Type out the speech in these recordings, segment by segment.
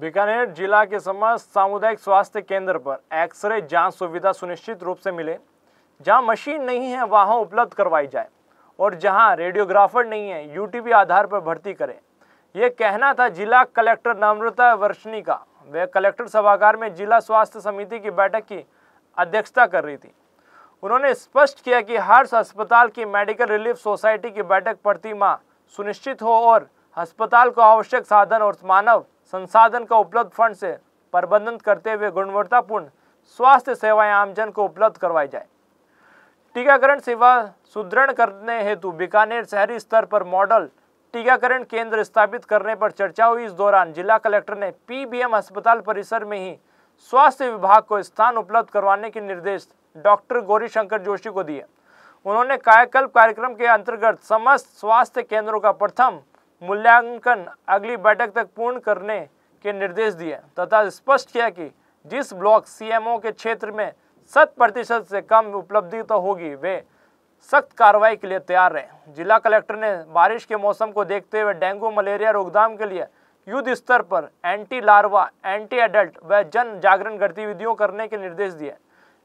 बीकानेर जिला के समस्त सामुदायिक स्वास्थ्य केंद्र पर एक्सरे जांच सुविधा सुनिश्चित रूप से मिले जहां मशीन नहीं है वहां उपलब्ध करवाई जाए और जहां रेडियोग्राफर नहीं है यूटीपी आधार पर भर्ती करें यह कहना था जिला कलेक्टर नम्रता वर्षनी का वे कलेक्टर सभागार में जिला स्वास्थ्य समिति की बैठक की अध्यक्षता कर रही थी उन्होंने स्पष्ट किया कि हर अस्पताल की मेडिकल रिलीफ सोसाइटी की बैठक प्रति माह सुनिश्चित हो और अस्पताल को आवश्यक साधन और मानव संसाधन का उपलब्ध फंड से प्रबंधन करते हुए गुणवत्तापूर्ण स्वास्थ्य सेवाएं आमजन को उपलब्ध करवाई जाए टीकाकरण सेवा सुदृढ़ करने हेतु बीकानेर शहरी स्तर पर मॉडल टीकाकरण केंद्र स्थापित करने पर चर्चा हुई इस दौरान जिला कलेक्टर ने पीबीएम अस्पताल परिसर में ही स्वास्थ्य विभाग को स्थान उपलब्ध करवाने के निर्देश डॉक्टर गौरीशंकर जोशी को दिए उन्होंने कायाकल्प कार्यक्रम के अंतर्गत समस्त स्वास्थ्य केंद्रों का प्रथम मूल्यांकन अगली बैठक तक पूर्ण करने के निर्देश दिए तथा स्पष्ट किया कि जिस ब्लॉक सीएमओ के क्षेत्र में शत प्रतिशत से कम उपलब्धि तो होगी वे सख्त कार्रवाई के लिए तैयार रहे जिला कलेक्टर ने बारिश के मौसम को देखते हुए डेंगू मलेरिया रोकथाम के लिए युद्ध स्तर पर एंटी लार्वा एंटी एडल्ट व जन जागरण गतिविधियों करने के निर्देश दिए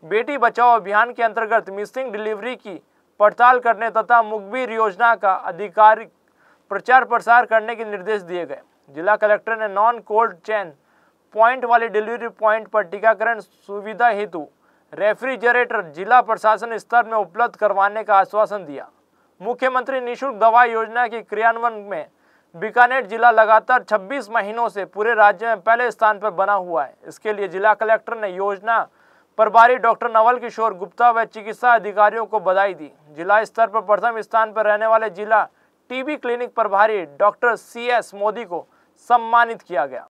बेटी बचाओ अभियान के अंतर्गत मिसिंग डिलीवरी की पड़ताल करने तथा मुखबिर योजना का आधिकारिक प्रचार प्रसार करने के निर्देश दिए गए जिला कलेक्टर ने नॉन कोल्ड चैन पॉइंट वाले डिलीवरी पॉइंट पर टीकाकरण सुविधा हेतु रेफ्रिजरेटर जिला प्रशासन स्तर में उपलब्ध करवाने का आश्वासन दिया मुख्यमंत्री निशुल्क दवा योजना के क्रियान्वयन में बीकानेर जिला लगातार 26 महीनों से पूरे राज्य में पहले स्थान पर बना हुआ है इसके लिए जिला कलेक्टर ने योजना प्रभारी डॉक्टर नवल किशोर गुप्ता व चिकित्सा अधिकारियों को बधाई दी जिला स्तर पर प्रथम स्थान पर रहने वाले जिला टीबी क्लिनिक प्रभारी डॉक्टर सी एस मोदी को सम्मानित किया गया